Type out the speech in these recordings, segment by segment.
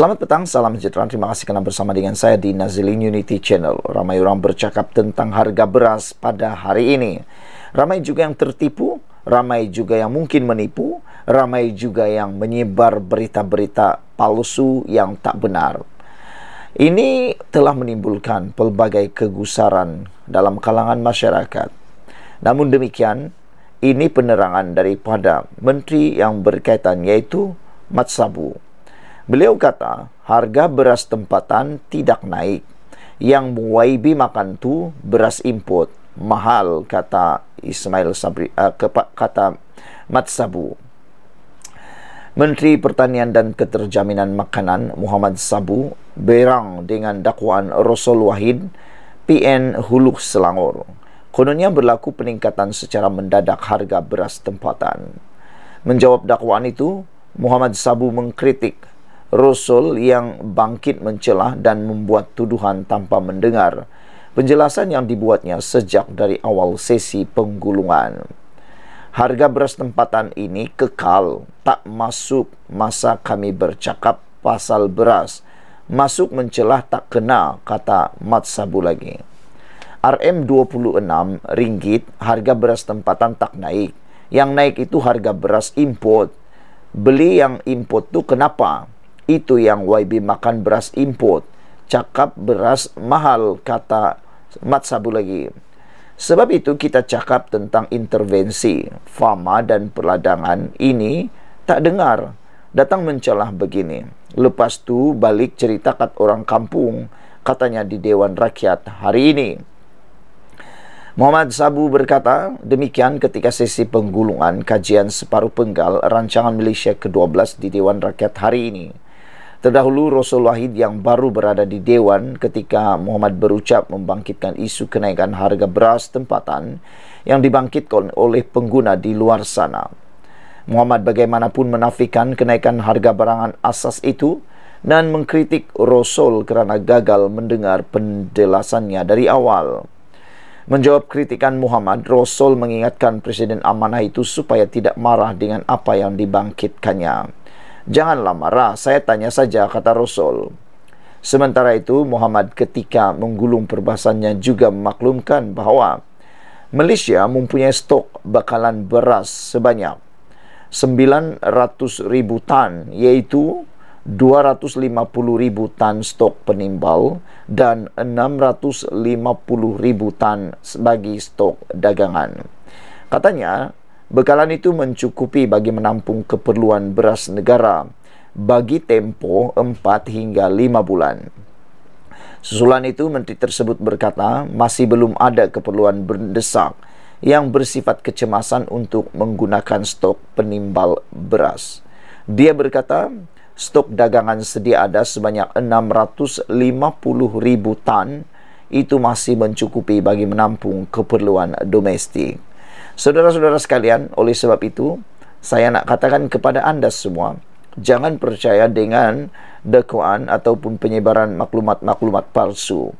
Selamat petang, salam sejahtera. Terima kasih kerana bersama dengan saya di Nazilin Unity Channel. Ramai orang bercakap tentang harga beras pada hari ini. Ramai juga yang tertipu, ramai juga yang mungkin menipu, ramai juga yang menyebar berita-berita palsu yang tak benar. Ini telah menimbulkan pelbagai kegusaran dalam kalangan masyarakat. Namun demikian, ini penerangan daripada menteri yang berkaitan yaitu Matsabu. Matsabu. Beliau kata, harga beras tempatan tidak naik. Yang YB makan tu beras import mahal kata Ismail Sabri uh, kepa, kata Matsabu. Menteri Pertanian dan Keterjaminan Makanan Muhammad Sabu berang dengan dakwaan Rasul Wahid PN Hulu Selangor. Kononnya berlaku peningkatan secara mendadak harga beras tempatan. Menjawab dakwaan itu, Muhammad Sabu mengkritik rasul yang bangkit mencelah dan membuat tuduhan tanpa mendengar penjelasan yang dibuatnya sejak dari awal sesi penggulungan. Harga beras tempatan ini kekal, tak masuk masa kami bercakap pasal beras. Masuk mencelah tak kena, kata Mat Sabu lagi. RM26 ringgit harga beras tempatan tak naik. Yang naik itu harga beras import. Beli yang import tu kenapa? Kenapa? Itu yang YB makan beras import. Cakap beras mahal, kata Mat Sabu lagi. Sebab itu kita cakap tentang intervensi. Fama dan peladangan ini tak dengar. Datang mencelah begini. Lepas tu balik cerita kat orang kampung. Katanya di Dewan Rakyat hari ini. Muhammad Sabu berkata demikian ketika sesi penggulungan kajian separuh penggal rancangan Malaysia ke-12 di Dewan Rakyat hari ini. Terdahulu Rasul Wahid yang baru berada di Dewan ketika Muhammad berucap membangkitkan isu kenaikan harga beras tempatan yang dibangkitkan oleh pengguna di luar sana. Muhammad bagaimanapun menafikan kenaikan harga barangan asas itu dan mengkritik Rasul kerana gagal mendengar pendelasannya dari awal. Menjawab kritikan Muhammad, Rasul mengingatkan Presiden Amanah itu supaya tidak marah dengan apa yang dibangkitkannya. Janganlah marah, saya tanya saja, kata Rasul. Sementara itu, Muhammad ketika menggulung perbahasannya juga memaklumkan bahawa Malaysia mempunyai stok bakalan beras sebanyak 900 ribu tan iaitu 250 ribu tan stok penimbal dan 650 ribu tan sebagai stok dagangan. Katanya, Bekalan itu mencukupi bagi menampung keperluan beras negara bagi tempoh 4 hingga 5 bulan. Susulan itu menteri tersebut berkata masih belum ada keperluan berdesak yang bersifat kecemasan untuk menggunakan stok penimbal beras. Dia berkata stok dagangan sedia ada sebanyak 650 ribu tan itu masih mencukupi bagi menampung keperluan domestik. Saudara-saudara sekalian, oleh sebab itu saya nak katakan kepada anda semua, jangan percaya dengan dakwaan ataupun penyebaran maklumat-maklumat palsu.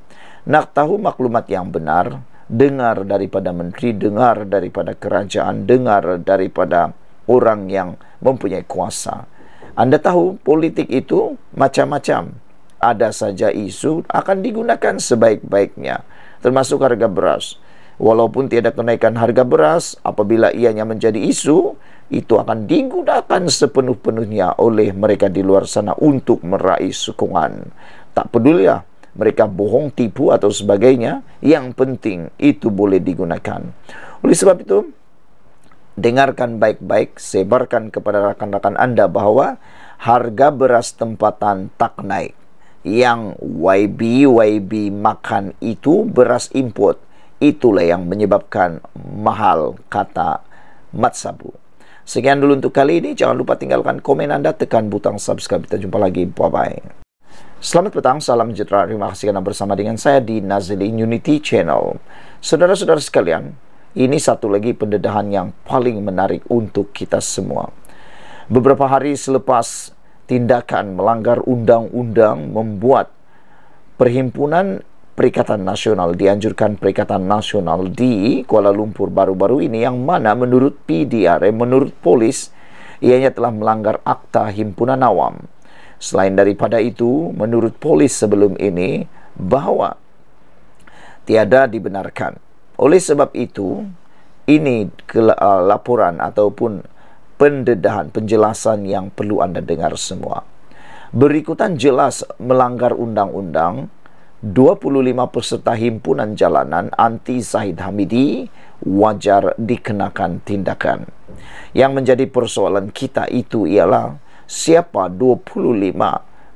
Nak tahu maklumat yang benar, dengar daripada menteri, dengar daripada kerajaan, dengar daripada orang yang mempunyai kuasa. Anda tahu politik itu macam-macam. Ada saja isu akan digunakan sebaik-baiknya, termasuk harga beras. Walaupun tiada kenaikan harga beras, apabila ianya menjadi isu, itu akan digunakan sepenuh-penuhnya oleh mereka di luar sana untuk meraih sokongan. Tak peduli ya, mereka bohong, tipu atau sebagainya, yang penting itu boleh digunakan. Oleh sebab itu, dengarkan baik-baik, sebarkan kepada rakan-rakan Anda bahawa harga beras tempatan tak naik. Yang YB YB makan itu beras import itulah yang menyebabkan mahal kata Matsabu. Sekian dulu untuk kali ini. Jangan lupa tinggalkan komen anda, tekan butang subscribe. Kita jumpa lagi. Bye-bye. Selamat petang, salam sejahtera. Terima kasih kerana bersama dengan saya di Nazili Unity Channel. Saudara-saudara sekalian, ini satu lagi pendedahan yang paling menarik untuk kita semua. Beberapa hari selepas tindakan melanggar undang-undang membuat Perhimpunan Perikatan Nasional dianjurkan Perikatan Nasional di Kuala Lumpur baru-baru ini yang mana menurut PDRM menurut polis ianya telah melanggar akta himpunan awam. Selain daripada itu, menurut polis sebelum ini bahawa tiada dibenarkan. Oleh sebab itu, ini uh, laporan ataupun pendedahan penjelasan yang perlu anda dengar semua. Berikutan jelas melanggar undang-undang 25 peserta himpunan jalanan anti Zahid Hamidi wajar dikenakan tindakan. Yang menjadi persoalan kita itu ialah siapa 25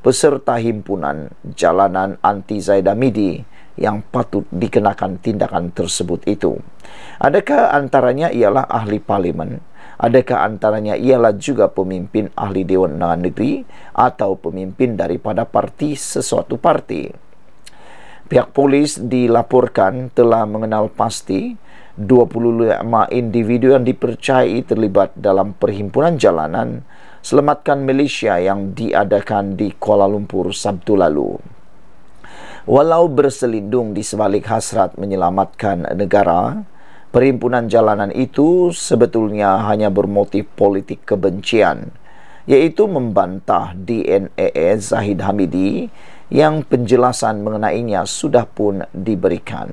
peserta himpunan jalanan anti Zahid Hamidi yang patut dikenakan tindakan tersebut itu. Adakah antaranya ialah ahli parlimen? Adakah antaranya ialah juga pemimpin ahli Dewan Negeri atau pemimpin daripada parti sesuatu parti? Pihak polis dilaporkan telah mengenal pasti 25 individu yang dipercayai terlibat dalam perhimpunan jalanan Selamatkan Malaysia yang diadakan di Kuala Lumpur Sabtu lalu. Walau berselindung di sebalik hasrat menyelamatkan negara, perhimpunan jalanan itu sebetulnya hanya bermotif politik kebencian, yaitu membantah DNAE Zahid Hamidi yang penjelasan mengenainya sudah pun diberikan.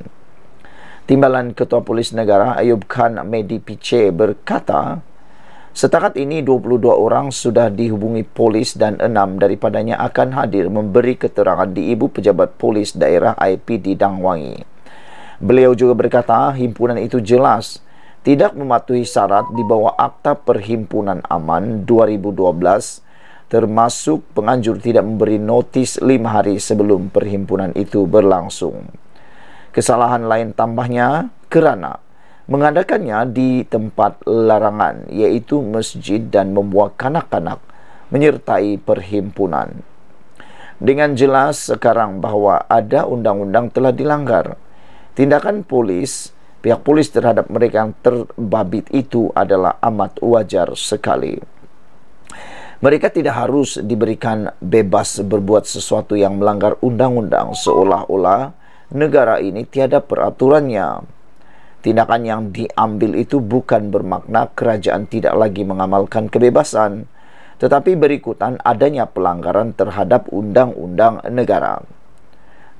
Timbalan Ketua Polis Negara Ayub Khan Medi Piche berkata, setakat ini 22 orang sudah dihubungi polis dan 6 daripadanya akan hadir memberi keterangan di Ibu Pejabat Polis Daerah IP di Dangwangi. Beliau juga berkata, himpunan itu jelas tidak mematuhi syarat di bawah Akta Perhimpunan Aman 2012 termasuk penganjur tidak memberi notis lima hari sebelum perhimpunan itu berlangsung. Kesalahan lain tambahnya kerana mengadakannya di tempat larangan yaitu masjid dan membawa kanak-kanak menyertai perhimpunan. Dengan jelas sekarang bahawa ada undang-undang telah dilanggar. Tindakan polis, pihak polis terhadap mereka yang terbabit itu adalah amat wajar sekali. Mereka tidak harus diberikan bebas berbuat sesuatu yang melanggar undang-undang seolah-olah negara ini tiada peraturannya. Tindakan yang diambil itu bukan bermakna kerajaan tidak lagi mengamalkan kebebasan, tetapi berikutan adanya pelanggaran terhadap undang-undang negara.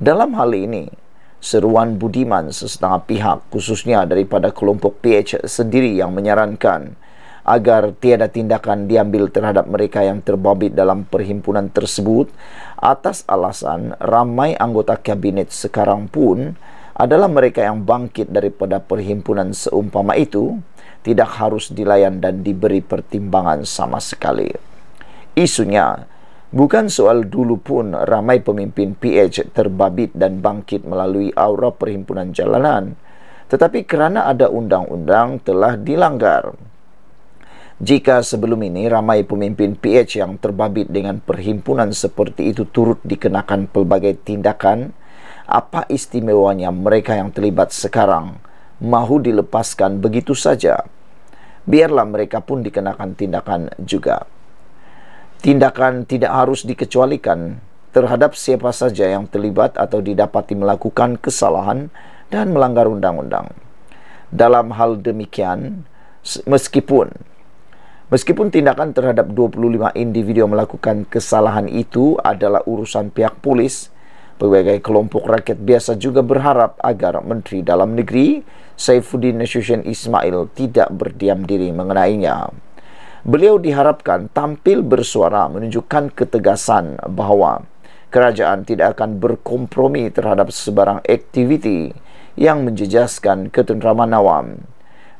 Dalam hal ini, seruan Budiman sesetengah pihak khususnya daripada kelompok PH sendiri yang menyarankan agar tiada tindakan diambil terhadap mereka yang terbabit dalam perhimpunan tersebut atas alasan ramai anggota kabinet sekarang pun adalah mereka yang bangkit daripada perhimpunan seumpama itu tidak harus dilayan dan diberi pertimbangan sama sekali. Isunya, bukan soal dulu pun ramai pemimpin PH terbabit dan bangkit melalui aura perhimpunan jalanan, tetapi kerana ada undang-undang telah dilanggar. Jika sebelum ini ramai pemimpin PH yang terbabit dengan perhimpunan seperti itu turut dikenakan pelbagai tindakan, apa istimewanya mereka yang terlibat sekarang mahu dilepaskan begitu saja? Biarlah mereka pun dikenakan tindakan juga. Tindakan tidak harus dikecualikan terhadap siapa saja yang terlibat atau didapati melakukan kesalahan dan melanggar undang-undang. Dalam hal demikian, meskipun Meskipun tindakan terhadap 25 individu yang melakukan kesalahan itu adalah urusan pihak polis, berbagai kelompok rakyat biasa juga berharap agar Menteri Dalam Negeri Saifuddin Nasution Ismail tidak berdiam diri mengenainya. Beliau diharapkan tampil bersuara menunjukkan ketegasan bahawa kerajaan tidak akan berkompromi terhadap sebarang aktiviti yang menjejaskan ketenteraman awam.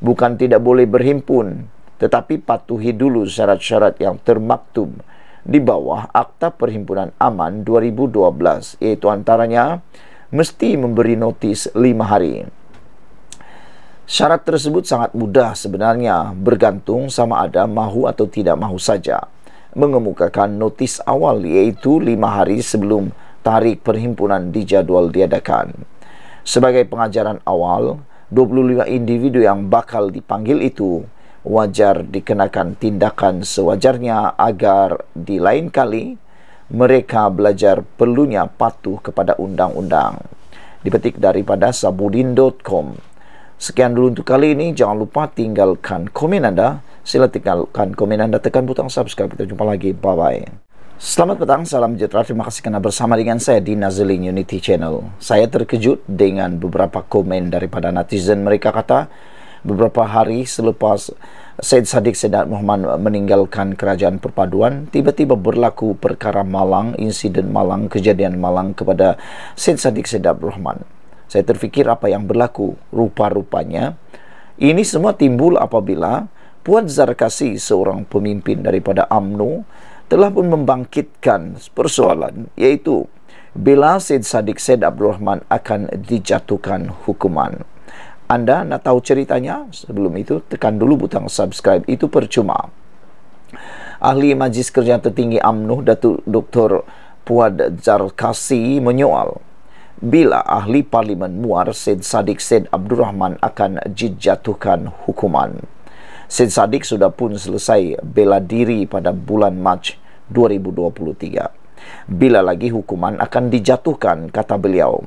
Bukan tidak boleh berhimpun, tetapi patuhi dulu syarat-syarat yang termaktub di bawah Akta Perhimpunan Aman 2012 iaitu antaranya mesti memberi notis 5 hari. Syarat tersebut sangat mudah sebenarnya bergantung sama ada mahu atau tidak mahu saja mengemukakan notis awal iaitu 5 hari sebelum tarik perhimpunan dijadual diadakan. Sebagai pengajaran awal, 25 individu yang bakal dipanggil itu wajar dikenakan tindakan sewajarnya agar di lain kali mereka belajar perlunya patuh kepada undang-undang. Dipetik daripada sabudin.com. Sekian dulu untuk kali ini. Jangan lupa tinggalkan komen anda. Sila tinggalkan komen anda. Tekan butang subscribe. Kita jumpa lagi. Bye-bye. Selamat petang, salam sejahtera. Terima kasih kerana bersama dengan saya di Nazilin Unity Channel. Saya terkejut dengan beberapa komen daripada netizen. Mereka kata, beberapa hari selepas Said Saddiq Sedat Muhammad meninggalkan kerajaan perpaduan tiba-tiba berlaku perkara malang insiden malang kejadian malang kepada Said Saddiq Sedat Rahman saya terfikir apa yang berlaku rupa-rupanya ini semua timbul apabila Puan Zarkasi seorang pemimpin daripada AMNO telah pun membangkitkan persoalan iaitu bila Syed Saddiq Syed Abdul Rahman akan dijatuhkan hukuman anda nak tahu ceritanya sebelum itu tekan dulu butang subscribe itu percuma ahli majlis kerja tertinggi AMNO Datuk Dr. Puad Jarkasi menyoal bila ahli parlimen muar Said Sadiq Said Abdul Rahman akan dijatuhkan hukuman Said Sadiq sudah pun selesai bela diri pada bulan Mac 2023 bila lagi hukuman akan dijatuhkan kata beliau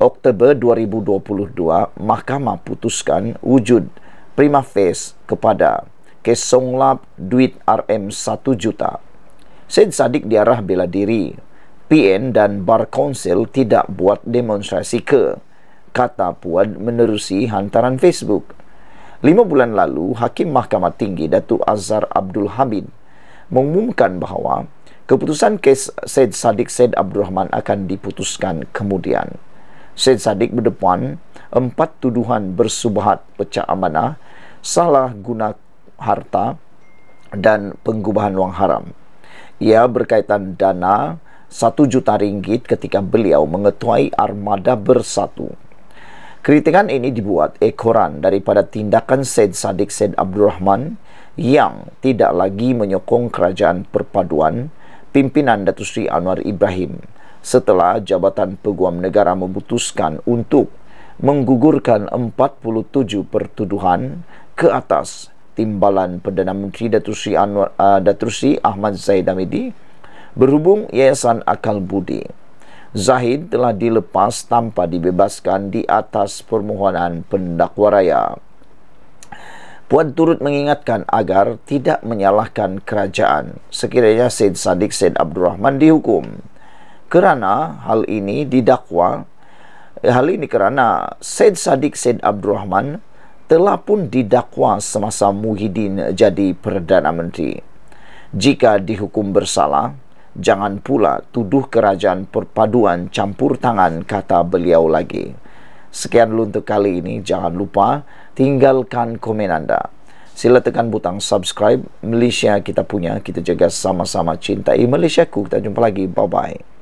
Oktober 2022, mahkamah putuskan wujud prima facie kepada kes songlap duit RM1 juta. Syed Sadiq diarah bela diri. PN dan Bar Council tidak buat demonstrasi ke, kata Puan menerusi hantaran Facebook. Lima bulan lalu, Hakim Mahkamah Tinggi Datuk Azhar Abdul Hamid mengumumkan bahawa keputusan kes Syed Sadiq Syed Abdul Rahman akan diputuskan kemudian. Syed Saddiq berdepan empat tuduhan bersubahat pecah amanah, salah guna harta dan pengubahan wang haram. Ia berkaitan dana satu juta ringgit ketika beliau mengetuai armada bersatu. Kritikan ini dibuat ekoran daripada tindakan Syed Saddiq Syed Abdul Rahman yang tidak lagi menyokong kerajaan perpaduan pimpinan Datuk Sri Anwar Ibrahim setelah Jabatan Peguam Negara memutuskan untuk menggugurkan 47 pertuduhan ke atas timbalan Perdana Menteri Datuk Sri Anwar, uh, Datuk Seri Ahmad Zahid Hamidi berhubung Yayasan Akal Budi. Zahid telah dilepas tanpa dibebaskan di atas permohonan pendakwa raya. Puan turut mengingatkan agar tidak menyalahkan kerajaan sekiranya Syed Sadiq Syed Abdul Rahman dihukum kerana hal ini didakwa hal ini kerana Said Sadiq Said Abdul Rahman telah pun didakwa semasa Muhyiddin jadi Perdana Menteri. Jika dihukum bersalah, jangan pula tuduh kerajaan perpaduan campur tangan kata beliau lagi. Sekian dulu untuk kali ini, jangan lupa tinggalkan komen anda. Sila tekan butang subscribe, Malaysia kita punya, kita jaga sama-sama cintai Malaysia ku. Kita jumpa lagi, bye-bye.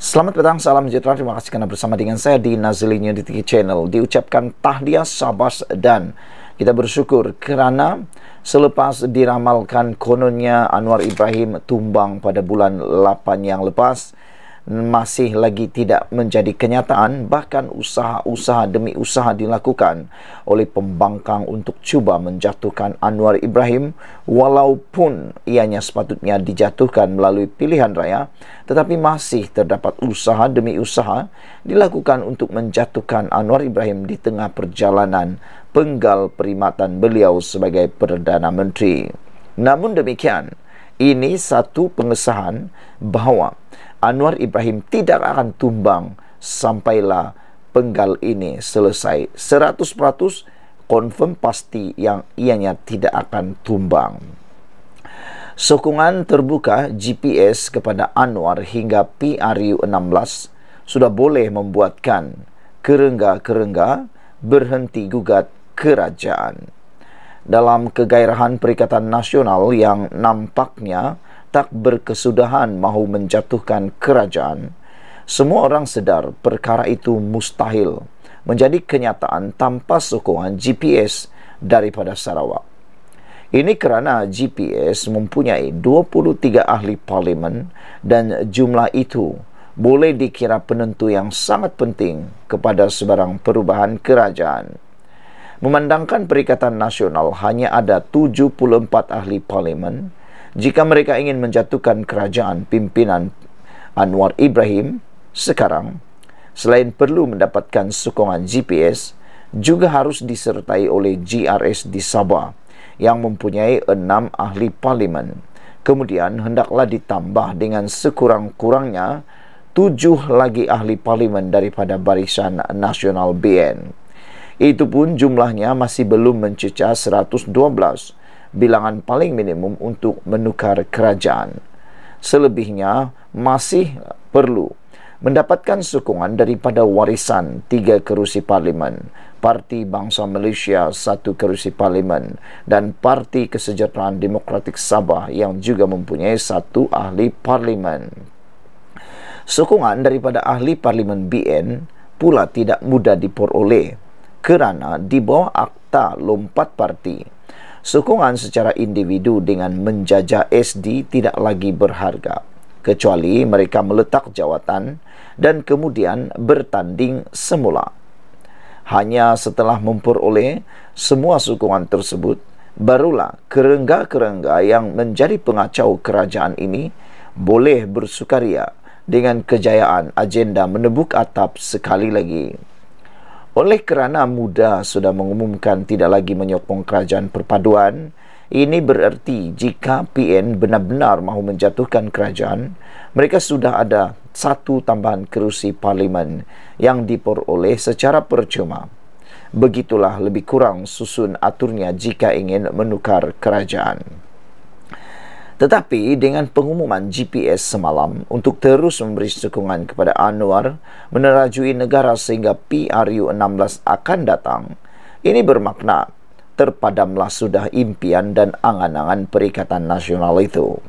Selamat datang, salam sejahtera. Terima kasih kerana bersama dengan saya di Nazili New TV Channel. Diucapkan tahniah sabas dan kita bersyukur kerana selepas diramalkan kononnya Anwar Ibrahim tumbang pada bulan 8 yang lepas, masih lagi tidak menjadi kenyataan bahkan usaha-usaha demi usaha dilakukan oleh pembangkang untuk cuba menjatuhkan Anwar Ibrahim walaupun ianya sepatutnya dijatuhkan melalui pilihan raya tetapi masih terdapat usaha demi usaha dilakukan untuk menjatuhkan Anwar Ibrahim di tengah perjalanan penggal perimatan beliau sebagai Perdana Menteri namun demikian ini satu pengesahan bahawa Anwar Ibrahim tidak akan tumbang sampailah penggal ini selesai 100% confirm pasti yang ianya tidak akan tumbang sokongan terbuka GPS kepada Anwar hingga PRU 16 sudah boleh membuatkan kerengga-kerengga berhenti gugat kerajaan dalam kegairahan Perikatan Nasional yang nampaknya tak berkesudahan mahu menjatuhkan kerajaan, semua orang sedar perkara itu mustahil menjadi kenyataan tanpa sokongan GPS daripada Sarawak. Ini kerana GPS mempunyai 23 ahli parlimen dan jumlah itu boleh dikira penentu yang sangat penting kepada sebarang perubahan kerajaan. Memandangkan Perikatan Nasional hanya ada 74 ahli parlimen, jika mereka ingin menjatuhkan kerajaan pimpinan Anwar Ibrahim sekarang, selain perlu mendapatkan sokongan GPS, juga harus disertai oleh GRS di Sabah yang mempunyai enam ahli parlimen. Kemudian hendaklah ditambah dengan sekurang-kurangnya tujuh lagi ahli parlimen daripada barisan nasional BN. Itu pun jumlahnya masih belum mencecah 112 bilangan paling minimum untuk menukar kerajaan. Selebihnya masih perlu mendapatkan sokongan daripada warisan tiga kerusi parlimen, Parti Bangsa Malaysia satu kerusi parlimen dan Parti Kesejahteraan Demokratik Sabah yang juga mempunyai satu ahli parlimen. Sokongan daripada ahli parlimen BN pula tidak mudah diperoleh kerana di bawah akta lompat parti sokongan secara individu dengan menjajah SD tidak lagi berharga kecuali mereka meletak jawatan dan kemudian bertanding semula hanya setelah memperoleh semua sokongan tersebut barulah kerengga-kerengga yang menjadi pengacau kerajaan ini boleh bersukaria dengan kejayaan agenda menebuk atap sekali lagi oleh kerana muda sudah mengumumkan tidak lagi menyokong kerajaan perpaduan, ini bererti jika PN benar-benar mahu menjatuhkan kerajaan, mereka sudah ada satu tambahan kerusi parlimen yang diperoleh secara percuma. Begitulah lebih kurang susun aturnya jika ingin menukar kerajaan. Tetapi dengan pengumuman GPS semalam untuk terus memberi sokongan kepada Anwar menerajui negara sehingga PRU-16 akan datang, ini bermakna terpadamlah sudah impian dan angan-angan Perikatan Nasional itu.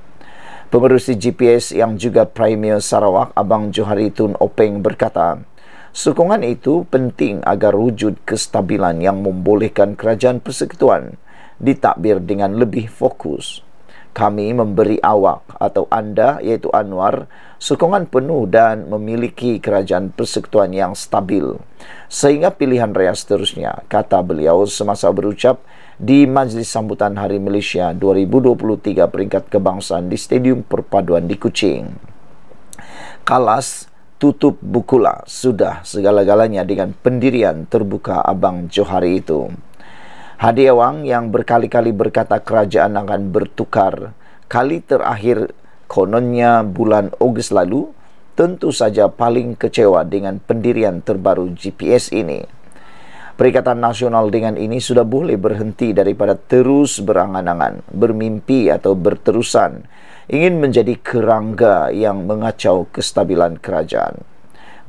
Pengurusi GPS yang juga Premier Sarawak Abang Johari Tun Openg berkata, sokongan itu penting agar wujud kestabilan yang membolehkan kerajaan persekutuan ditakbir dengan lebih fokus kami memberi awak atau anda yaitu Anwar sokongan penuh dan memiliki kerajaan persekutuan yang stabil sehingga pilihan raya seterusnya kata beliau semasa berucap di Majlis Sambutan Hari Malaysia 2023 peringkat kebangsaan di Stadium Perpaduan di Kuching. Kalas tutup bukula sudah segala-galanya dengan pendirian terbuka Abang Johari itu. Hadiawang yang berkali-kali berkata kerajaan akan bertukar kali terakhir kononnya bulan Ogos lalu tentu saja paling kecewa dengan pendirian terbaru GPS ini. Perikatan Nasional dengan ini sudah boleh berhenti daripada terus berangan-angan, bermimpi atau berterusan ingin menjadi kerangga yang mengacau kestabilan kerajaan.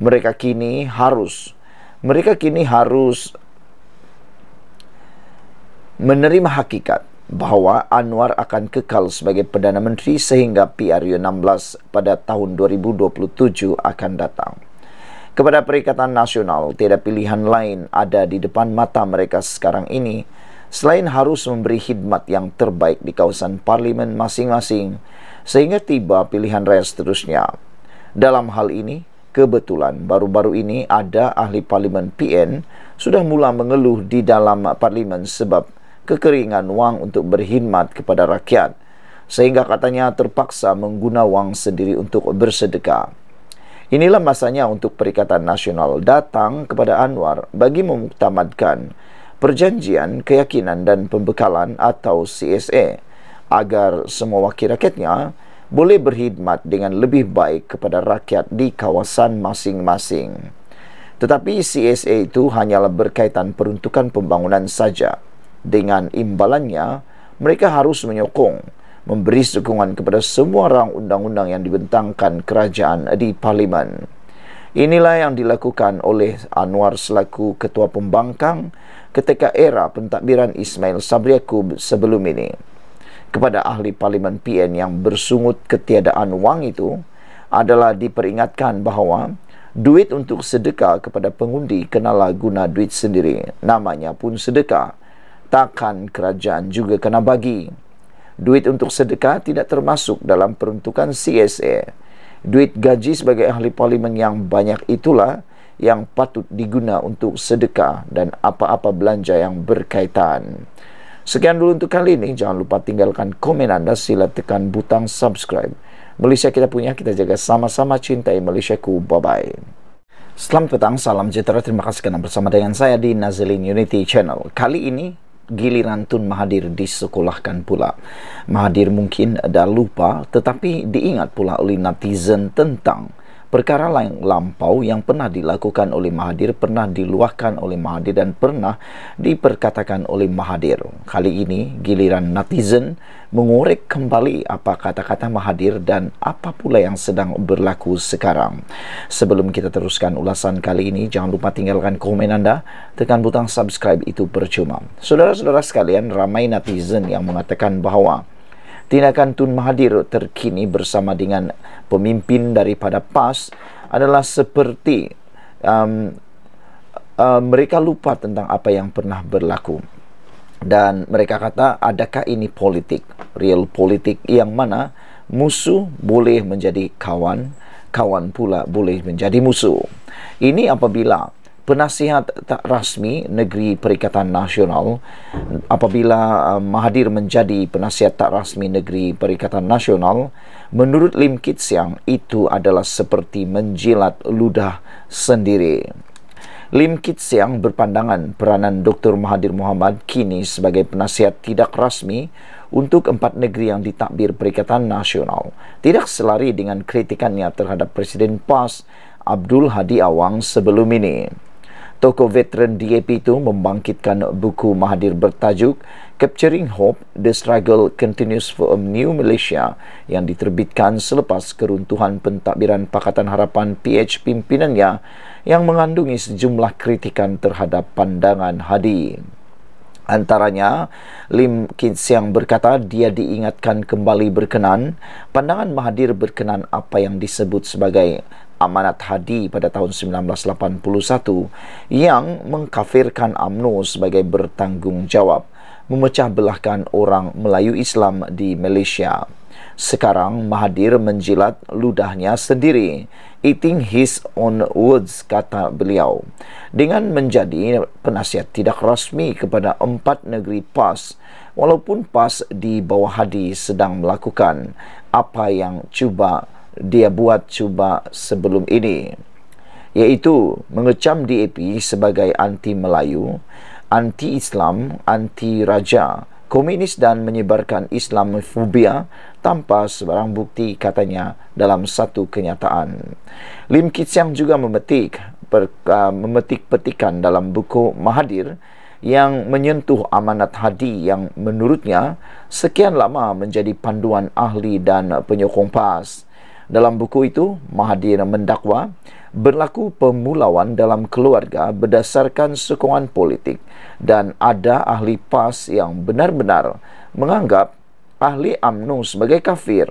Mereka kini harus mereka kini harus menerima hakikat bahawa Anwar akan kekal sebagai Perdana Menteri sehingga PRU 16 pada tahun 2027 akan datang. Kepada Perikatan Nasional, tiada pilihan lain ada di depan mata mereka sekarang ini selain harus memberi khidmat yang terbaik di kawasan parlimen masing-masing sehingga tiba pilihan raya seterusnya. Dalam hal ini, kebetulan baru-baru ini ada ahli parlimen PN sudah mula mengeluh di dalam parlimen sebab kekeringan wang untuk berkhidmat kepada rakyat sehingga katanya terpaksa mengguna wang sendiri untuk bersedekah. Inilah masanya untuk Perikatan Nasional datang kepada Anwar bagi memuktamadkan Perjanjian Keyakinan dan Pembekalan atau CSA agar semua wakil rakyatnya boleh berkhidmat dengan lebih baik kepada rakyat di kawasan masing-masing. Tetapi CSA itu hanyalah berkaitan peruntukan pembangunan saja dengan imbalannya, mereka harus menyokong, memberi sokongan kepada semua rang undang-undang yang dibentangkan kerajaan di parlimen. Inilah yang dilakukan oleh Anwar selaku ketua pembangkang ketika era pentadbiran Ismail Sabri Yaakob sebelum ini. Kepada ahli parlimen PN yang bersungut ketiadaan wang itu adalah diperingatkan bahawa duit untuk sedekah kepada pengundi kenalah guna duit sendiri. Namanya pun sedekah takkan kerajaan juga kena bagi. Duit untuk sedekah tidak termasuk dalam peruntukan CSA. Duit gaji sebagai ahli parlimen yang banyak itulah yang patut diguna untuk sedekah dan apa-apa belanja yang berkaitan. Sekian dulu untuk kali ini. Jangan lupa tinggalkan komen anda. Sila tekan butang subscribe. Malaysia kita punya, kita jaga sama-sama cintai Malaysia ku. Bye-bye. Selamat petang, salam sejahtera. Terima kasih kerana bersama dengan saya di Nazilin Unity Channel. Kali ini, giliran Tun Mahathir disekolahkan pula. Mahathir mungkin dah lupa tetapi diingat pula oleh netizen tentang perkara lain lampau yang pernah dilakukan oleh Mahadir, pernah diluahkan oleh Mahadir dan pernah diperkatakan oleh Mahadir. kali ini giliran netizen mengorek kembali apa kata-kata Mahadir dan apa pula yang sedang berlaku sekarang sebelum kita teruskan ulasan kali ini jangan lupa tinggalkan komen anda tekan butang subscribe itu percuma saudara-saudara sekalian ramai netizen yang mengatakan bahawa Tindakan Tun Mahathir terkini bersama dengan pemimpin daripada PAS adalah seperti um, uh, mereka lupa tentang apa yang pernah berlaku dan mereka kata adakah ini politik real politik yang mana musuh boleh menjadi kawan kawan pula boleh menjadi musuh ini apabila penasihat tak rasmi negeri perikatan nasional apabila Mahathir um, menjadi penasihat tak rasmi negeri perikatan nasional menurut Lim Kit Siang itu adalah seperti menjilat ludah sendiri Lim Kit Siang berpandangan peranan Dr. Mahathir Mohamad kini sebagai penasihat tidak rasmi untuk empat negeri yang ditakbir Perikatan Nasional tidak selari dengan kritikannya terhadap Presiden PAS Abdul Hadi Awang sebelum ini tokoh veteran DAP itu membangkitkan buku Mahathir bertajuk Capturing Hope, The Struggle Continues for a New Malaysia yang diterbitkan selepas keruntuhan pentadbiran Pakatan Harapan PH pimpinannya yang mengandungi sejumlah kritikan terhadap pandangan Hadi. Antaranya, Lim Kit Siang berkata dia diingatkan kembali berkenan pandangan Mahathir berkenan apa yang disebut sebagai amanat hadi pada tahun 1981 yang mengkafirkan AMNO sebagai bertanggungjawab memecah belahkan orang Melayu Islam di Malaysia. Sekarang Mahathir menjilat ludahnya sendiri, eating his own words kata beliau. Dengan menjadi penasihat tidak rasmi kepada empat negeri PAS, walaupun PAS di bawah Hadi sedang melakukan apa yang cuba dia buat cuba sebelum ini iaitu mengecam DAP sebagai anti-Melayu, anti-Islam, anti-Raja, komunis dan menyebarkan Islamofobia tanpa sebarang bukti katanya dalam satu kenyataan. Lim Kit Siang juga memetik per, uh, memetik petikan dalam buku Mahadir yang menyentuh amanat hadi yang menurutnya sekian lama menjadi panduan ahli dan penyokong PAS dalam buku itu Mahathir mendakwa berlaku pemulawan dalam keluarga berdasarkan sokongan politik dan ada ahli PAS yang benar-benar menganggap ahli UMNO sebagai kafir.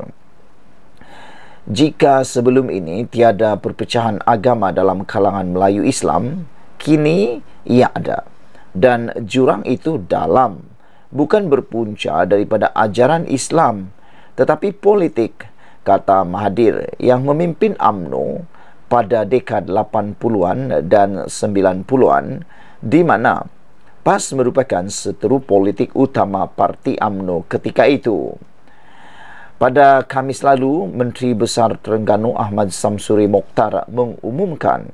Jika sebelum ini tiada perpecahan agama dalam kalangan Melayu Islam, kini ia ada. Dan jurang itu dalam, bukan berpunca daripada ajaran Islam, tetapi politik kata Mahathir yang memimpin AMNO pada dekad 80-an dan 90-an di mana PAS merupakan seteru politik utama parti AMNO ketika itu. Pada Kamis lalu, Menteri Besar Terengganu Ahmad Samsuri Mokhtar mengumumkan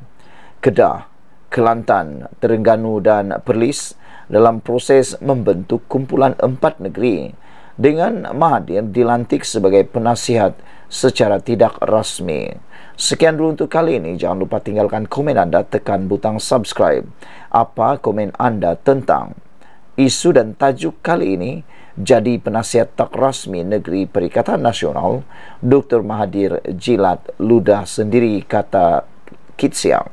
Kedah, Kelantan, Terengganu dan Perlis dalam proses membentuk kumpulan empat negeri dengan Mahathir dilantik sebagai penasihat secara tidak rasmi. Sekian dulu untuk kali ini. Jangan lupa tinggalkan komen anda, tekan butang subscribe. Apa komen anda tentang isu dan tajuk kali ini? Jadi penasihat tak rasmi negeri Perikatan Nasional, Dr. Mahathir Jilat Ludah sendiri kata Kitsiang.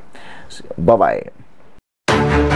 Bye-bye.